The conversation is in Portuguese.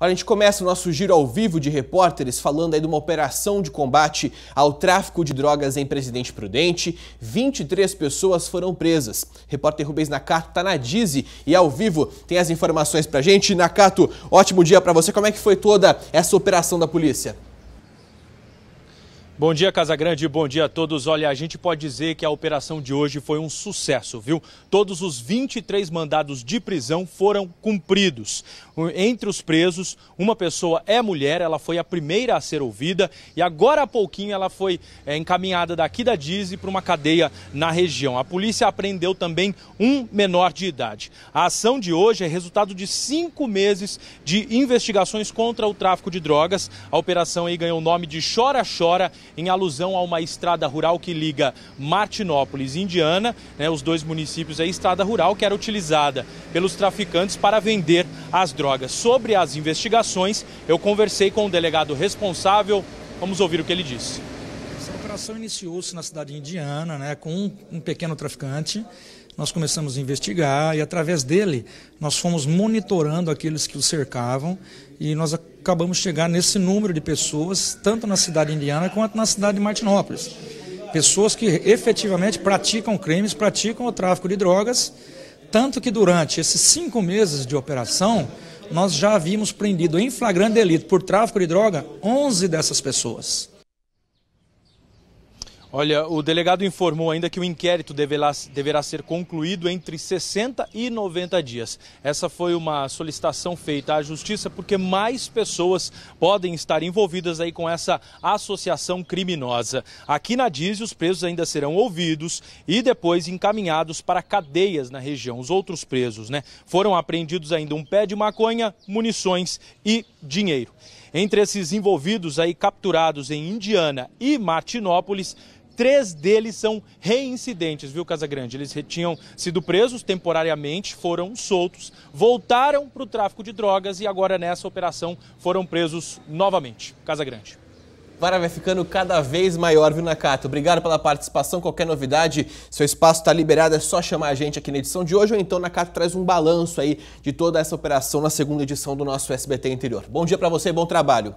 A gente começa o nosso giro ao vivo de repórteres falando aí de uma operação de combate ao tráfico de drogas em Presidente Prudente. 23 pessoas foram presas. Repórter Rubens Nakato está na Dize e ao vivo tem as informações pra gente. Nakato, ótimo dia para você. Como é que foi toda essa operação da polícia? Bom dia, Casagrande, bom dia a todos. Olha, a gente pode dizer que a operação de hoje foi um sucesso, viu? Todos os 23 mandados de prisão foram cumpridos. Entre os presos, uma pessoa é mulher, ela foi a primeira a ser ouvida e agora há pouquinho ela foi é, encaminhada daqui da Dize para uma cadeia na região. A polícia apreendeu também um menor de idade. A ação de hoje é resultado de cinco meses de investigações contra o tráfico de drogas. A operação aí ganhou o nome de Chora Chora em alusão a uma estrada rural que liga Martinópolis e Indiana, né, os dois municípios, é estrada rural que era utilizada pelos traficantes para vender as drogas. Sobre as investigações, eu conversei com o delegado responsável. Vamos ouvir o que ele disse operação iniciou-se na cidade indiana, né, com um, um pequeno traficante. Nós começamos a investigar e, através dele, nós fomos monitorando aqueles que o cercavam e nós acabamos chegando nesse número de pessoas, tanto na cidade indiana quanto na cidade de Martinópolis. Pessoas que efetivamente praticam crimes, praticam o tráfico de drogas, tanto que durante esses cinco meses de operação, nós já havíamos prendido em flagrante delito por tráfico de droga 11 dessas pessoas. Olha, o delegado informou ainda que o inquérito deverá, deverá ser concluído entre 60 e 90 dias. Essa foi uma solicitação feita à justiça porque mais pessoas podem estar envolvidas aí com essa associação criminosa. Aqui na Diz, os presos ainda serão ouvidos e depois encaminhados para cadeias na região. Os outros presos, né? Foram apreendidos ainda um pé de maconha, munições e dinheiro. Entre esses envolvidos aí capturados em Indiana e Martinópolis, Três deles são reincidentes, viu, Casa Grande. Eles tinham sido presos temporariamente, foram soltos, voltaram para o tráfico de drogas e agora nessa operação foram presos novamente. Casagrande. Vara vai ficando cada vez maior, viu, Nakato? Obrigado pela participação. Qualquer novidade, seu espaço está liberado, é só chamar a gente aqui na edição de hoje. Ou então, Nakato traz um balanço aí de toda essa operação na segunda edição do nosso SBT Interior. Bom dia para você, bom trabalho.